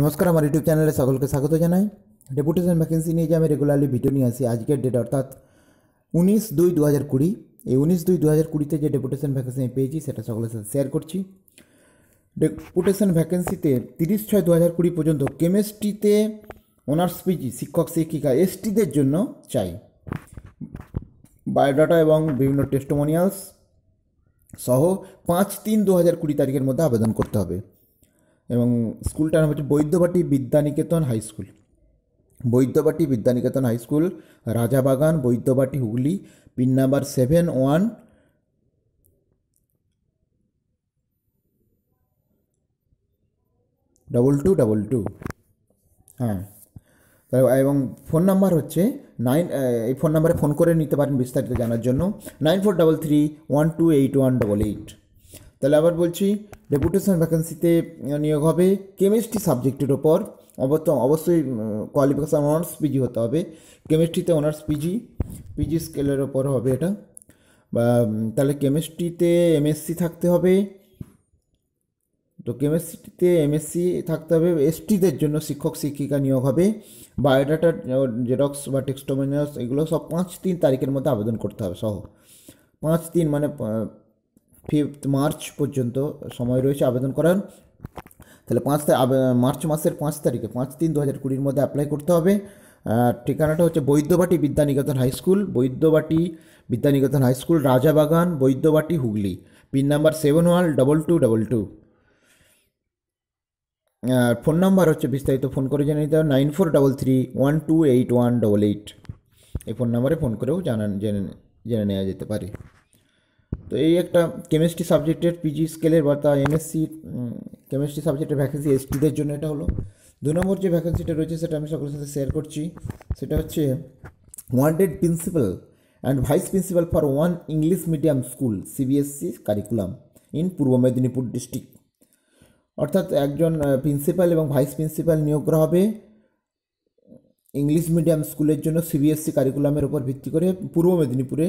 নমস্কার আমার ইউটিউব চ্যানেলে সকলকে স্বাগত জানাই ডেপুটেশন ভ্যাকেন্সি নিয়ে যে আমি রেগুলারলি ভিডিও নিয়ে আসি আজকের ডেট অর্থাৎ উনিশ দুই দু হাজার কুড়ি এই উনিশ দুই দু হাজার কুড়িতে যে ডেপুটেশন ভ্যাকেন্সি আমি পেয়েছি সেটা সকলের সাথে শেয়ার করছি ডেপুটেশন ভ্যাকেন্সিতে তিরিশ ছয় দু হাজার কুড়ি পর্যন্ত কেমিস্ট্রিতে অনার্স পিজি শিক্ষক শিক্ষিকা এসটিদের জন্য চাই বায়োডাটা এবং বিভিন্ন টেস্টোমোনিয়ালস সহ পাঁচ তিন দু হাজার কুড়ি তারিখের মধ্যে আবেদন করতে হবে এবং স্কুলটার নাম হচ্ছে Baidyabati Vidyaniketan high school Baidyabati Vidyaniketan high school Rajabagan Baidyabati Hooghly pin number seven one double two double two হ্যাঁ এবং ফোন নাম্বার হচ্ছে নাইন এই ফোন নাম্বারে ফোন করে নিতে পারেন বিস্তারিত জানার জন্য nine four double three one two eight one double eight তাহলে আবার বলছি রেপুটেশন ভ্যাকেন্সিতে নিয়োগ হবে কেমিস্ট্রি সাবজেক্টের ওপর অবশ্যই কোয়ালিফিকেশান অনার্স পিজি হতে হবে কেমিস্ট্রিতে অনার্স পিজি পিজি স্কেলের ওপর হবে এটা বা তাহলে কেমিস্ট্রিতে এমএসসি থাকতে হবে তো কেমিস্ট্রিতে এমএসসি থাকতে হবে এসটিদের জন্য শিক্ষক শিক্ষিকা নিয়োগ হবে বায়োডাটা জেরক্স বা টেক্সটোমেনাস এগুলো সব পাঁচ তিন তারিখের মধ্যে আবেদন করতে হবে সহ পাঁচ তিন মানে ফিফথ মার্চ পর্যন্ত সময় রয়েছে আবেদন করার তাহলে পাঁচ মার্চ মাসের পাঁচ তারিখে পাঁচ তিন দু হাজার কুড়ির মধ্যে অ্যাপ্লাই করতে হবে ঠিকানাটা হচ্ছে Baidyabati Vidyaniketan high school Baidyabati Vidyaniketan high school Rajabagan Baidyabati Hooghly pin number seven one double two double two phone number হচ্ছে বিস্তারিত ফোন করে জেনে নিতে হবে nine four double three one two eight one double eight এই ফোন নাম্বারে ফোন করেও জানান জেনে জেনে নেওয়া যেতে পারে তো এই একটা কেমিস্ট্রি সাবজেক্টের পিজি স্কেলের বা তা এমএসসি কেমিস্ট্রি সাবজেক্টের ভ্যাকেন্সি এসটিদের জন্য এটা হলো দু নম্বর যে ভ্যাকেন্সিটা রয়েছে সেটা আমি সকলের সাথে শেয়ার করছি সেটা হচ্ছে wanted principal and vice principal for one English medium school CBSE curriculum in Purba Medinipur district অর্থাৎ একজন প্রিন্সিপাল এবং ভাইস প্রিন্সিপাল নিয়োগ করা হবে ইংলিশ মিডিয়াম স্কুলের জন্য সিবিএসসি e কারিকুলামের উপর ভিত্তি করে পূর্ব মেদিনীপুরে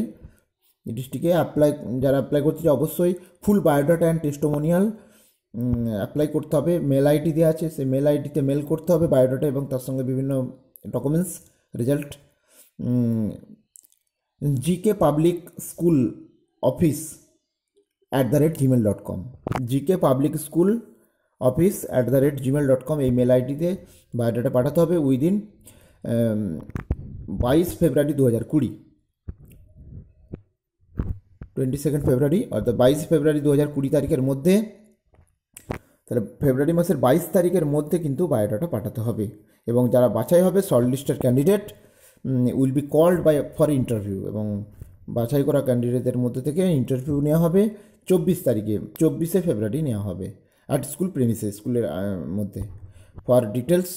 ডিস্ট্রিক্টে অ্যাপ্লাই যারা অ্যাপ্লাই করতে চায় অবশ্যই full biodata and testimonial apply করতে হবে মেল আইডি দেওয়া আছে সেই মেল আইডিতে মেল করতে হবে বায়োডাটা এবং তার সঙ্গে বিভিন্ন documents result GK public school office at the rate Gmail dot com GK public school office at the rate Gmail dot com এই মেল আইডিতে বায়োডাটা পাঠাতে হবে উইদিন বাইশ ফেব্রুয়ারি দু হাজার কুড়ি টোয়েন্টি সেকেন্ড ফেব্রুয়ারি অর্থাৎ বাইশ ফেব্রুয়ারি দু হাজার কুড়ি তারিখের মধ্যে তাহলে ফেব্রুয়ারি মাসের বাইশ তারিখের মধ্যে কিন্তু বায়োডাটা পাঠাতে হবে এবং যারা বাছাই হবে শর্ট লিস্টের candidate will be called by for interview এবং বাছাই করা ক্যান্ডিডেটদের মধ্যে থেকে ইন্টারভিউ নেওয়া হবে চব্বিশ তারিখে চব্বিশে ফেব্রুয়ারি নেওয়া হবে অ্যাট স্কুল প্রেমিসে স্কুলের মধ্যে ফর ডিটেলস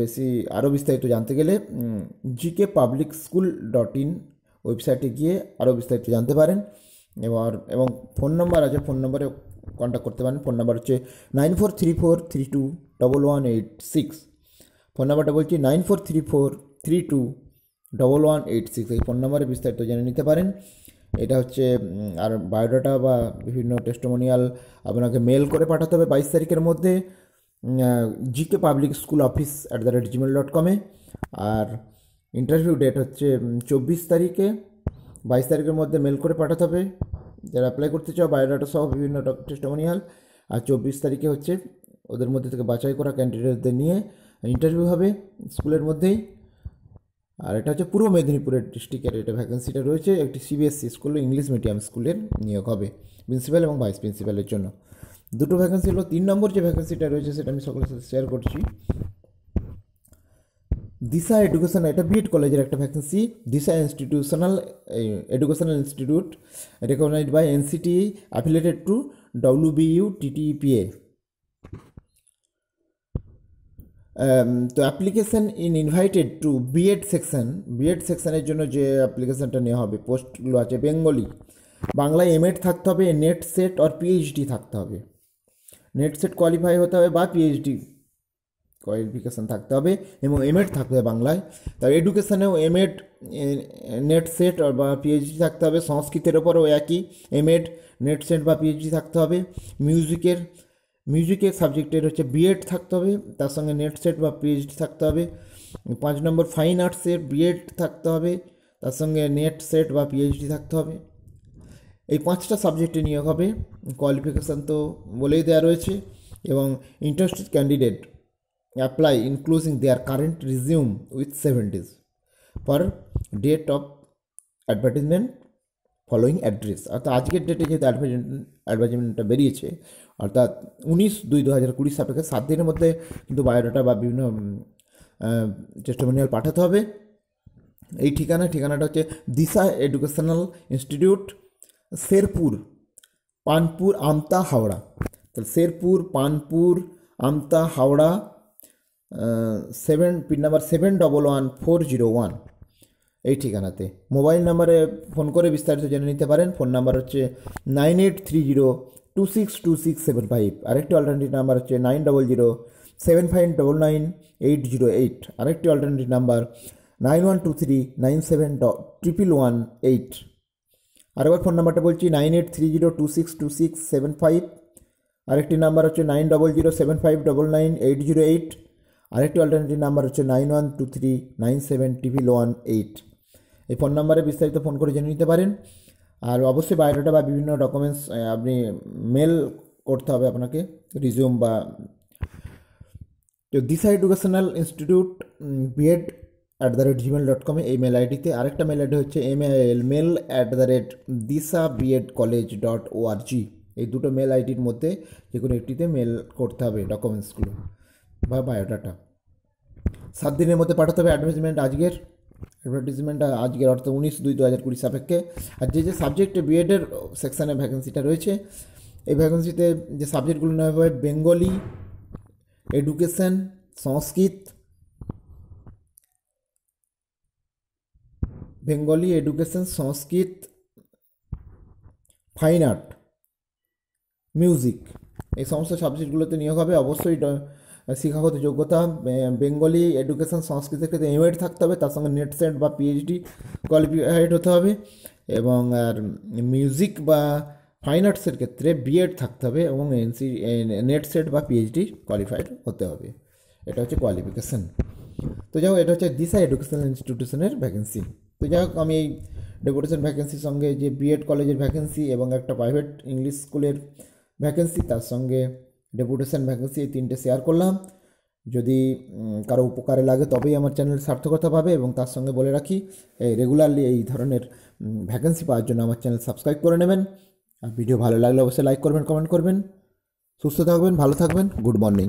বেশি আরও বিস্তারিত জানতে গেলে GK public school dot in ওয়েবসাইটে গিয়ে আরও বিস্তারিত জানতে পারেন এবার এবং ফোন নম্বর আছে ফোন নম্বরে কন্ট্যাক্ট করতে পারেন ফোন নাম্বার হচ্ছে nine four three four three two double one eight six phone নাম্বারটা বলছি nine four three four three two double one eight six এই ফোন নাম্বারে বিস্তারিত জেনে নিতে পারেন এটা হচ্ছে আর বায়োডাটা বা বিভিন্ন টেস্টমোনিয়াল আপনাকে মেল করে পাঠাতে হবে বাইশ তারিখের মধ্যে GK public school office at the rate Gmail dot কমে আর ইন্টারভিউ ডেট হচ্ছে চব্বিশ তারিখে বাইশ তারিখের মধ্যে মেল করে পাঠাতে হবে যারা অ্যাপ্লাই করতে চাও বায়োডাটা সহ বিভিন্ন টেস্টমোনিয়াল আর চব্বিশ তারিখে হচ্ছে ওদের মধ্যে থেকে বাছাই করা ক্যান্ডিডেটদের নিয়ে ইন্টারভিউ হবে স্কুলের মধ্যেই আর এটা হচ্ছে পূর্ব মেদিনীপুরের ডিস্ট্রিক্টের এটা ভ্যাকেন্সিটা রয়েছে একটি সিবিএসসি স্কুল ইংলিশ মিডিয়াম স্কুলের নিয়োগ হবে প্রিন্সিপাল এবং ভাইস প্রিন্সিপালের জন্য দুটো ভ্যাকেন্সি হলো তিন নম্বর যে ভ্যাকেন্সিটা রয়েছে সেটা আমি সকলের সাথে শেয়ার করছি দিশা এডুকেশন এটা বিএড কলেজের একটা vacancy Disha institutional educational institute recognised by NCT affiliated to W BU TTPA তো application in invited to BEd section BEd সেকশনের জন্য যে অ্যাপ্লিকেশানটা নেওয়া হবে পোস্টগুলো আছে বেঙ্গলি বাংলায় এমএড থাকতে হবে নেট সেট আর পিএইচডি থাকতে হবে নেট সেট কোয়ালিফাই হতে হবে বা পিএইচডি কোয়ালিফিকেশান থাকতে হবে এবং এমএড থাকতে হবে বাংলায় তার এডুকেশানেও এমএড নেট সেট বা পিএইচডি থাকতে হবে সংস্কৃতের ওপরও একই এমএড নেট সেট বা পিএইচডি থাকতে হবে মিউজিকের মিউজিকের সাবজেক্টের হচ্ছে বিএড থাকতে হবে তার সঙ্গে নেট সেট বা পিএইচডি থাকতে হবে পাঁচ নম্বর ফাইন আর্টসের বিএড থাকতে হবে তার সঙ্গে নেট সেট বা পিএইচডি থাকতে হবে এই পাঁচটা সাবজেক্টে নিয়োগ হবে কোয়ালিফিকেশান তো বলেই দেওয়া রয়েছে এবং interested candidate apply including their current resume with 7 days for date of advertisement following address অর্থাৎ আজকের ডেটে যেহেতু অ্যাডভার্টাইজমেন্ট অ্যাডভার্টাইজমেন্টটা বেরিয়েছে অর্থাৎ উনিশ দুই দু হাজার কুড়ি সাপেক্ষে সাত দিনের মধ্যে কিন্তু বায়োডাটা বা বিভিন্ন টেস্টমোনিয়াল পাঠাতে হবে এই ঠিকানা ঠিকানাটা হচ্ছে দিশা এডুকেশনাল ইনস্টিটিউট শেরপুর পানপুর আমতা হাওড়া তাহলে Sherpur Panpur Amta Howrah seven pin number seven double one four zero one এই ঠিকানাতে মোবাইল নাম্বারে ফোন করে বিস্তারিত জেনে নিতে পারেন ফোন নাম্বার হচ্ছে nine eight three zero two six two six seven five আরেকটি অল্টারনেটিভ নাম্বার হচ্ছে nine double zero seven five double nine eight zero eight আরেকটি alternative number nine one two three nine seven triple one eight আরেকবার phone নাম্বারটা বলছি nine eight three zero two six two six seven five আরেকটি number হচ্ছে nine double zero seven five double nine eight zero eight আরেকটি alternative number হচ্ছে nine one two three nine seven TV one eight এই phone নাম্বারে বিস্তারিত phone করে জেনে নিতে পারেন আর অবশ্যই বায়োডাটা বা বিভিন্ন ডকুমেন্টস আপনি মেল করতে হবে আপনাকে রিজিউম বা তো Disha educational institute B Ed at the rate Gmail dot কমে এই মেল আইডিতে আরেকটা মেল আইডি হচ্ছে M L mail at the rate Disha B Ed college dot org এই দুটো মেল আইডির মধ্যে যে কোনো একটিতে মেল করতে হবে ডকুমেন্টসগুলো বা বায়োডাটা সাত দিনের মধ্যে পাঠাতে হবে অ্যাডভার্টাইজমেন্ট আজকের অ্যাডভার্টাইজমেন্ট আজকের অর্থাৎ উনিশ দুই দু হাজার কুড়ি সাপেক্ষে আর যে যে সাবজেক্টে বিএডের সেকশানে ভ্যাকেন্সিটা রয়েছে এই ভ্যাকেন্সিতে যে সাবজেক্টগুলো নেওয়া হবে Bengali education Sanskrit Bengali education Sanskrit fine art music এই সমস্ত সাবজেক্টগুলোতে নিয়োগ হবে অবশ্যই শিক্ষাগত যোগ্যতা বেঙ্গলি এডুকেশন সংস্কৃতির ক্ষেত্রে এমএড থাকতে হবে তার সঙ্গে নেট সেট বা পিএইচডি কোয়ালিফাইড হতে হবে এবং আর মিউজিক বা ফাইন আর্টসের ক্ষেত্রে বিএড থাকতে হবে এবং এনসি নেট সেট বা পিএইচডি কোয়ালিফাইড হতে হবে এটা হচ্ছে কোয়ালিফিকেশান তো যাই হোক এটা হচ্ছে দিশা এডুকেশন ইনস্টিটিউশনের ভ্যাকেন্সি তো যাই হোক আমি এই ডেপুটেশন ভ্যাকেন্সির সঙ্গে যে বিএড কলেজের ভ্যাকেন্সি এবং একটা প্রাইভেট ইংলিশ স্কুলের ভ্যাকেন্সি তার সঙ্গে ডেপুটেশন ভ্যাকেন্সি এই তিনটে শেয়ার করলাম যদি কারো উপকারে লাগে তবেই আমার চ্যানেল সার্থকতা পাবে এবং তার সঙ্গে বলে রাখি এই রেগুলারলি এই ধরনের ভ্যাকেন্সি পাওয়ার জন্য আমার চ্যানেল সাবস্ক্রাইব করে নেবেন আর ভিডিও ভালো লাগলে অবশ্যই লাইক করবেন কমেন্ট করবেন সুস্থ থাকবেন ভালো থাকবেন গুড মর্নিং